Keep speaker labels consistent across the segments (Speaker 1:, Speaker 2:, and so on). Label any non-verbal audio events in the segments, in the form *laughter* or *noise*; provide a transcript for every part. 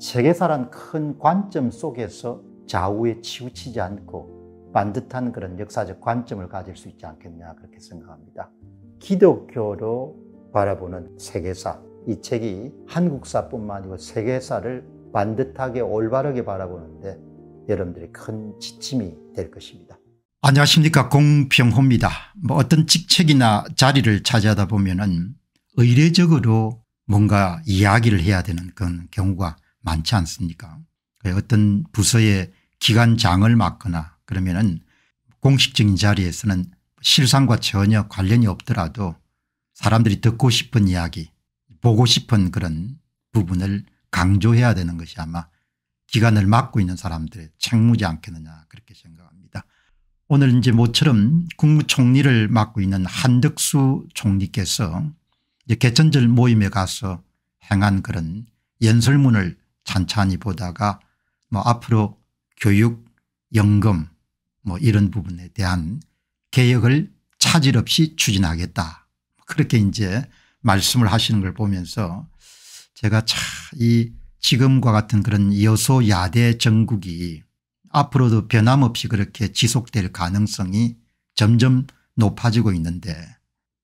Speaker 1: 세계사란 큰 관점 속에서 좌우에 치우치지 않고 반듯한 그런 역사적 관점을 가질 수 있지 않겠냐 그렇게 생각합니다. 기독교로 바라보는 세계사 이 책이 한국사뿐만 아니고 세계사를 반듯하게 올바르게 바라보는데 여러분들이 큰 지침이 될 것입니다. 안녕하십니까 공병호입니다. 뭐 어떤 직책이나 자리를 차지하다 보면 은 의례적으로 뭔가 이야기를 해야 되는 그런 경우가 많지 않습니까 어떤 부서의 기관장을 맡거나 그러면은 공식적인 자리에서는 실상과 전혀 관련이 없더라도 사람들이 듣고 싶은 이야기 보고 싶은 그런 부분을 강조해야 되는 것이 아마 기간을 맡고 있는 사람들의 책무지 않겠느냐 그렇게 생각합니다. 오늘 이제 모처럼 국무총리를 맡고 있는 한덕수 총리께서 개천절 모임에 가서 행한 그런 연설문을 찬찬히 보다가 뭐 앞으로 교육, 연금 뭐 이런 부분에 대한 개혁을 차질 없이 추진하겠다. 그렇게 이제 말씀을 하시는 걸 보면서 제가 참이 지금과 같은 그런 여소야대 정국이 앞으로도 변함없이 그렇게 지속될 가능성이 점점 높아지고 있는데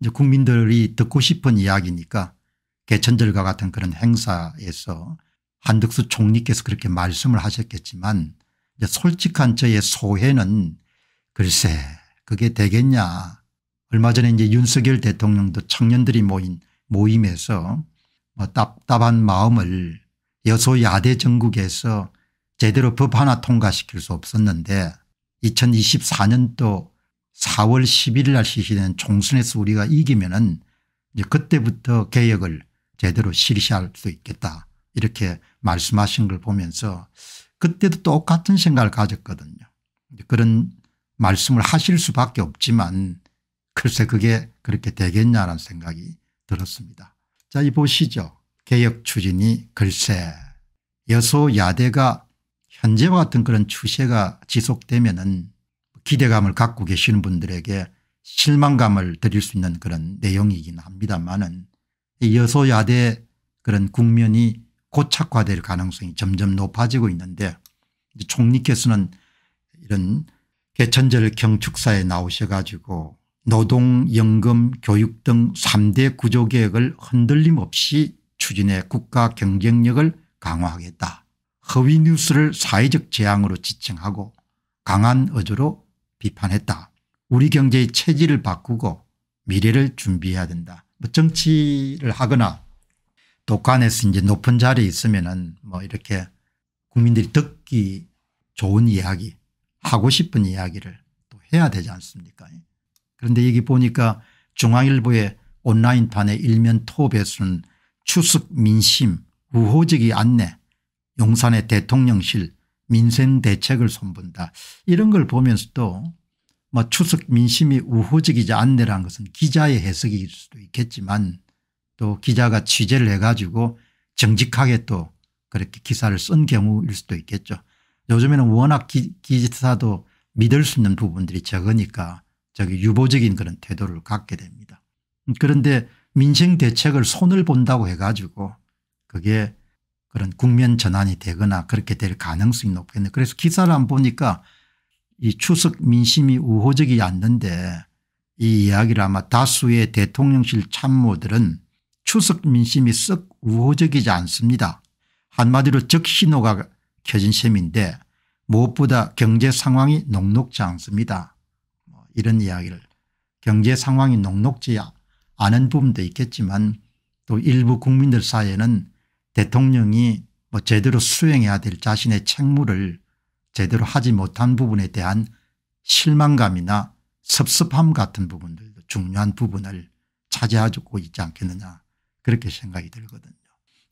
Speaker 1: 이제 국민들이 듣고 싶은 이야기니까 개천절과 같은 그런 행사에서 한덕수 총리께서 그렇게 말씀을 하셨겠지만 솔직한 저의 소회는 글쎄 그게 되겠냐. 얼마 전에 이제 윤석열 대통령도 청년들이 모인 모임에서 뭐 답답한 마음을 여소야대 전국에서 제대로 법 하나 통과시킬 수 없었는데 2024년도 4월 11일 날 실시된 총선에서 우리가 이기면 은 그때부터 개혁을 제대로 실시할 수 있겠다. 이렇게 말씀하신 걸 보면서 그때도 똑같은 생각을 가졌거든요. 그런 말씀을 하실 수밖에 없지만 글쎄 그게 그렇게 되겠냐라는 생각이 들었습니다. 자, 이 보시죠. 개혁 추진이 글쎄 여소야대가 현재와 같은 그런 추세가 지속되면 은 기대감을 갖고 계시는 분들에게 실망감을 드릴 수 있는 그런 내용이긴 합니다만 은 여소야대 그런 국면이 고착화될 가능성이 점점 높아지고 있는데 총리께서는 이런 개천절 경축사에 나오셔 가지고 노동 연금 교육 등 3대 구조개혁을 흔들림 없이 추진해 국가 경쟁력을 강화하겠다. 허위 뉴스를 사회적 재앙으로 지칭하고 강한 어조로 비판했다. 우리 경제의 체질을 바꾸고 미래를 준비해야 된다. 뭐 정치를 하거나 독관에서 이제 높은 자리에 있으면은 뭐 이렇게 국민들이 듣기 좋은 이야기 하고 싶은 이야기를 또 해야 되지 않습니까 그런데 여기 보니까 중앙일보의 온라인판의 일면 톱에서는 추석 민심 우호적이 안내 용산의 대통령실 민생 대책을 손본다 이런 걸 보면서도 뭐 추석 민심이 우호적이지 않네라는 것은 기자의 해석일 수도 있겠지만 또 기자가 취재를 해가지고 정직하게 또 그렇게 기사를 쓴 경우일 수도 있겠죠. 요즘에는 워낙 기, 기사도 믿을 수 있는 부분들이 적으니까 저기 유보적인 그런 태도를 갖게 됩니다. 그런데 민생 대책을 손을 본다고 해가지고 그게 그런 국면 전환이 되거나 그렇게 될 가능성이 높겠네. 그래서 기사를 안 보니까 이 추석 민심이 우호적이 않는데 이 이야기를 아마 다수의 대통령실 참모들은 추석 민심이 썩 우호적이지 않습니다. 한마디로 적신호가 켜진 셈인데 무엇보다 경제 상황이 녹록지 않습니다. 뭐 이런 이야기를 경제 상황이 녹록지 않은 부분도 있겠지만 또 일부 국민들 사이에는 대통령이 뭐 제대로 수행해야 될 자신의 책무를 제대로 하지 못한 부분에 대한 실망감이나 섭섭함 같은 부분들도 중요한 부분을 차지하고 있지 않겠느냐 그렇게 생각이 들거든요.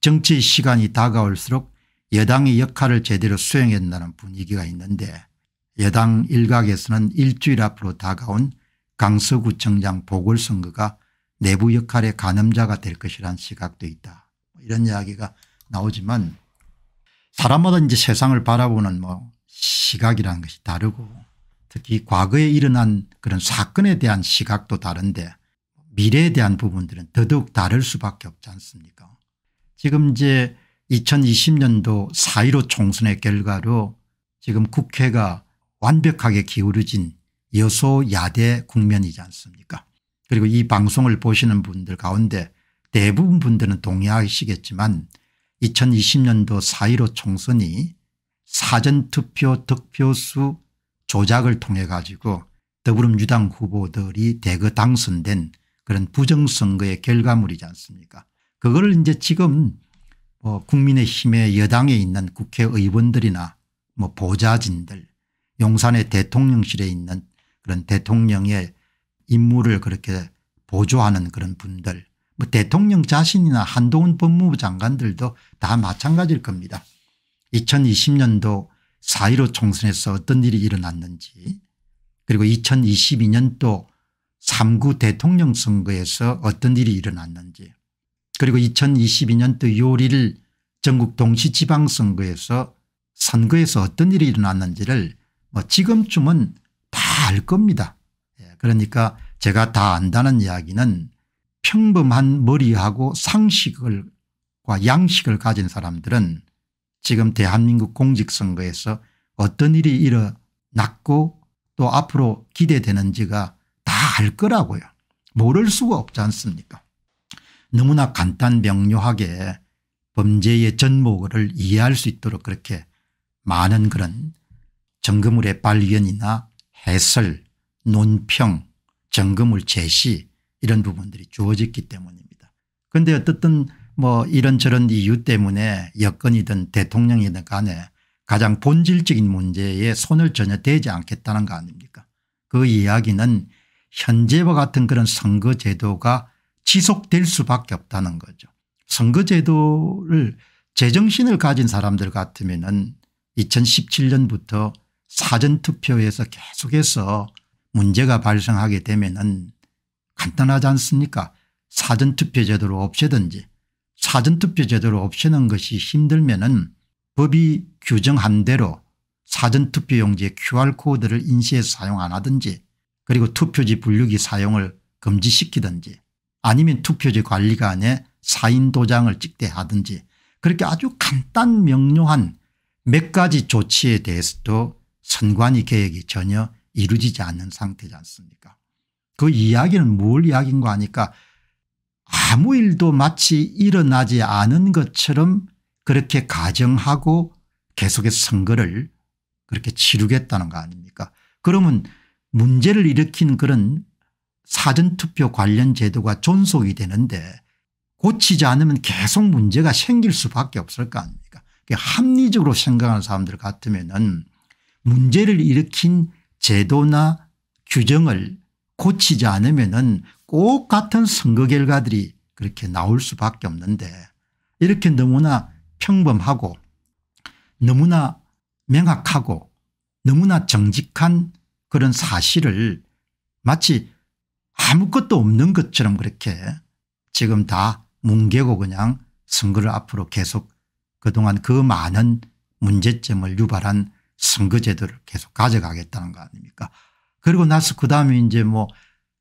Speaker 1: 정치 시간이 다가올수록 여당의 역할을 제대로 수행했다는 분위기가 있는데 여당 일각에서는 일주일 앞으로 다가온 강서구청장 보궐선거가 내부 역할의 가늠자가 될 것이라는 시각도 있다. 뭐 이런 이야기가 나오지만 사람마다 이제 세상을 바라보는 뭐 시각이라는 것이 다르고 특히 과거에 일어난 그런 사건에 대한 시각도 다른데 미래에 대한 부분들은 더더욱 다를 수밖에 없지 않습니까 지금 이제 2020년도 4.15 총선의 결과로 지금 국회가 완벽하게 기울어진 여소야대 국면이지 않습니까 그리고 이 방송을 보시는 분들 가운데 대부분 분들은 동의하시겠지만 2020년도 4.15 총선이 사전투표 득표수 조작을 통해 가지고 더불어민주당 후보들이 대거 당선된 그런 부정선거의 결과물이지 않습니까 그걸 이제 지금 뭐 국민의힘의 여당에 있는 국회의원들이나 뭐 보좌진들 용산의 대통령실에 있는 그런 대통령의 임무를 그렇게 보조하는 그런 분들 뭐 대통령 자신이나 한동훈 법무부 장관들도 다 마찬가지일 겁니다. 2020년도 4.15 총선에서 어떤 일이 일어났는지 그리고 2022년도 3구 대통령 선거에서 어떤 일이 일어났는지 그리고 2022년도 요리를 전국 동시지방선거에서 선거에서 어떤 일이 일어났는지를 뭐 지금쯤은 다 알 겁니다. 예, 그러니까 제가 다 안다는 이야기는 평범한 머리하고 상식을과 양식을 가진 사람들은 지금 대한민국 공직선거에서 어떤 일이 일어났고 또 앞으로 기대되는지가 다알 거라고요. 모를 수가 없지 않습니까 너무나 간단명료하게 범죄의 전목을 이해할 수 있도록 그렇게 많은 그런 정금물의 발견이나 해설 논평 정금물 제시 이런 부분들이 주어졌기 때문입니다. 그런데 어떻든 뭐 이런저런 이유 때문에 여건이든 대통령이든 간에 가장 본질적인 문제에 손을 전혀 대지 않겠다는 거 아닙니까 그 이야기는 현재와 같은 그런 선거제도가 지속될 수밖에 없다는 거죠. 선거제도를 제정신을 가진 사람들 같으면 은 2017년부터 사전투표에서 계속해서 문제가 발생하게 되면 은 간단하지 않습니까 사전투표 제도를 없애든지 사전투표 제도를 없애는 것이 힘들면 은 법이 규정한 대로 사전투표용지에 QR코드를 인쇄해서 사용 안 하든지 그리고 투표지 분류기 사용을 금지시키든지 아니면 투표지 관리관에 사인 도장을 찍게 하든지 그렇게 아주 간단 명료한 몇 가지 조치에 대해서도 선관위 계획이 전혀 이루어지지 않는 상태지 않습니까 그 이야기는 뭘 이야기인 가하니까 아무 일도 마치 일어나지 않은 것처럼 그렇게 가정하고 계속해서 선거를 그렇게 치르겠다는 거 아닙니까 그러면 문제를 일으킨 그런 사전투표 관련 제도가 존속이 되는데 고치지 않으면 계속 문제가 생길 수밖에 없을 거 아닙니까 합리적으로 생각하는 사람들 같으면 은 문제를 일으킨 제도나 규정을 고치지 않으면 은꼭 같은 선거 결과들이 그렇게 나올 수밖에 없는데 이렇게 너무나 평범하고 너무나 명확하고 너무나 정직한 그런 사실을 마치 아무것도 없는 것처럼 그렇게 지금 다 뭉개고 그냥 선거를 앞으로 계속 그동안 그 많은 문제점을 유발한 선거제도를 계속 가져가겠다는 거 아닙니까 그리고 나서 그다음에 이제 뭐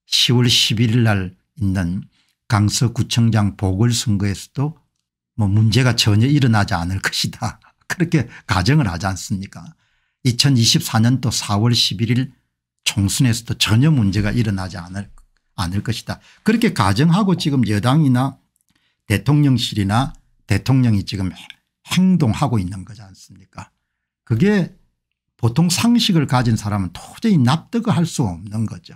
Speaker 1: 10월 11일 날 있는 강서구청장 보궐선거에서도 뭐 문제가 전혀 일어나지 않을 것이다 *laughs* 그렇게 가정을 하지 않습니까 2024년도 4월 11일 총선에서도 전혀 문제가 일어나지 않을, 않을 것이다. 그렇게 가정하고 지금 여당이나 대통령실이나 대통령이 지금 행동하고 있는 거지 않습니까 그게 보통 상식을 가진 사람은 도저히 납득을 할 수 없는 거죠.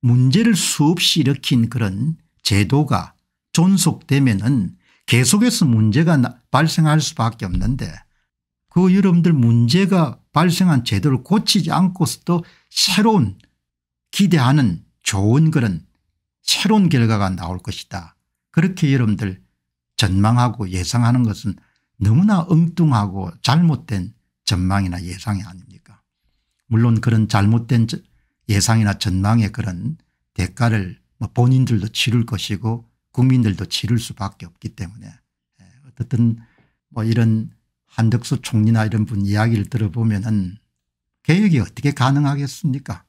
Speaker 1: 문제를 수없이 일으킨 그런 제도가 존속되면 은 계속해서 문제가 발생할 수밖에 없는데 그 여러분들 문제가 발생한 제도를 고치지 않고서도 새로운 기대하는 좋은 그런 새로운 결과가 나올 것이다. 그렇게 여러분들 전망하고 예상하는 것은 너무나 엉뚱하고 잘못된 전망이나 예상이 아닙니까 물론 그런 잘못된 예상이나 전망의 그런 대가를 뭐 본인들도 치를 것이고 국민들도 치를 수밖에 없기 때문에 예, 어떻든 뭐 이런 한덕수 총리나 이런 분 이야기를 들어보면 은 개혁이 어떻게 가능하겠습니까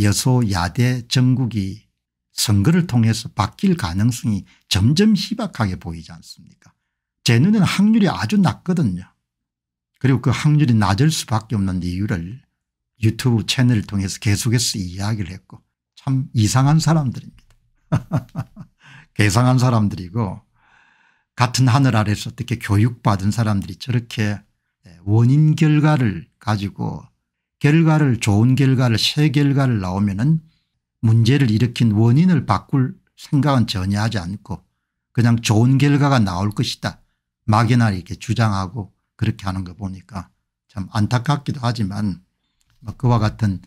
Speaker 1: 여소 야대 정국이 선거를 통해서 바뀔 가능성이 점점 희박하게 보이지 않습니까 제 눈에는 확률이 아주 낮거든요 그리고 그 확률이 낮을 수밖에 없는 이유를 유튜브 채널을 통해서 계속해서 이야기를 했고 참 이상한 사람들입니다. 개상한 *laughs* 사람들이고 같은 하늘 아래서 어떻게 교육받은 사람들이 저렇게 예, 원인 결과를 가지고 결과를 좋은 결과를 새 결과를 나오면 은 문제를 일으킨 원인을 바꿀 생각은 전혀 하지 않고 그냥 좋은 결과가 나올 것이다 막연하게 이렇게 주장하고 그렇게 하는 거 보니까 참 안타깝기도 하지만 뭐 그와 같은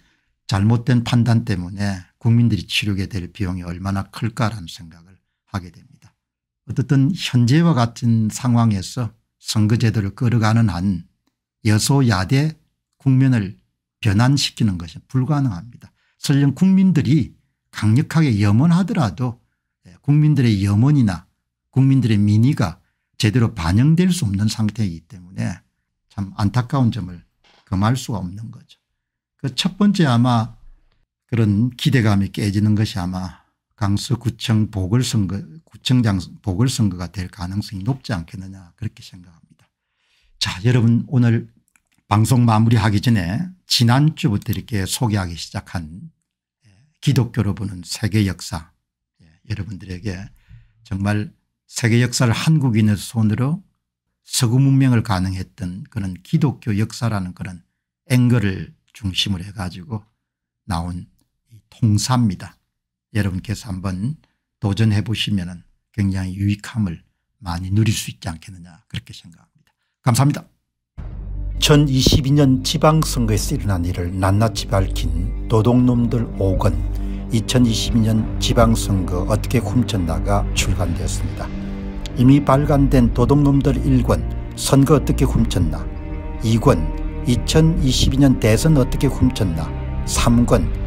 Speaker 1: 잘못된 판단 때문에 국민들이 치르게 될 비용이 얼마나 클까라는 생각을 하게 됩니다. 어쨌든 현재와 같은 상황에서 선거제도를 끌어가는 한 여소야대 국면을 변환시키는 것이 불가능합니다. 설령 국민들이 강력하게 염원하더라도 예, 국민들의 염원이나 국민들의 민의가 제대로 반영될 수 없는 상태이기 때문에 참 안타까운 점을 금할 수가 없는 거죠. 그 첫 번째 아마 그런 기대감이 깨지는 것이 아마 강서구청 보궐선거 구청장 보궐선거가 될 가능성이 높지 않겠느냐 그렇게 생각합니다. 자 여러분 오늘 방송 마무리하기 전에 지난주부터 이렇게 소개하기 시작한 예, 기독교로 보는 세계 역사 예, 여러분들에게 정말 세계 역사를 한국인의 손으로 서구 문명을 가능했던 그런 기독교 역사라는 그런 앵글을 중심으로 해가지고 나온 통사입니다. 여러분께서 한번 도전해 보시면 굉장히 유익함을 많이 누릴 수 있지 않겠느냐 그렇게 생각합니다. 감사합니다. 2022년 지방선거에서 일어난 일을 낱낱이 밝힌 도둑놈들 5권 2022년 지방선거 어떻게 훔쳤나가 출간되었습니다. 이미 발간된 도둑놈들 1권 선거 어떻게 훔쳤나 2권 2022년 대선 어떻게 훔쳤나 3권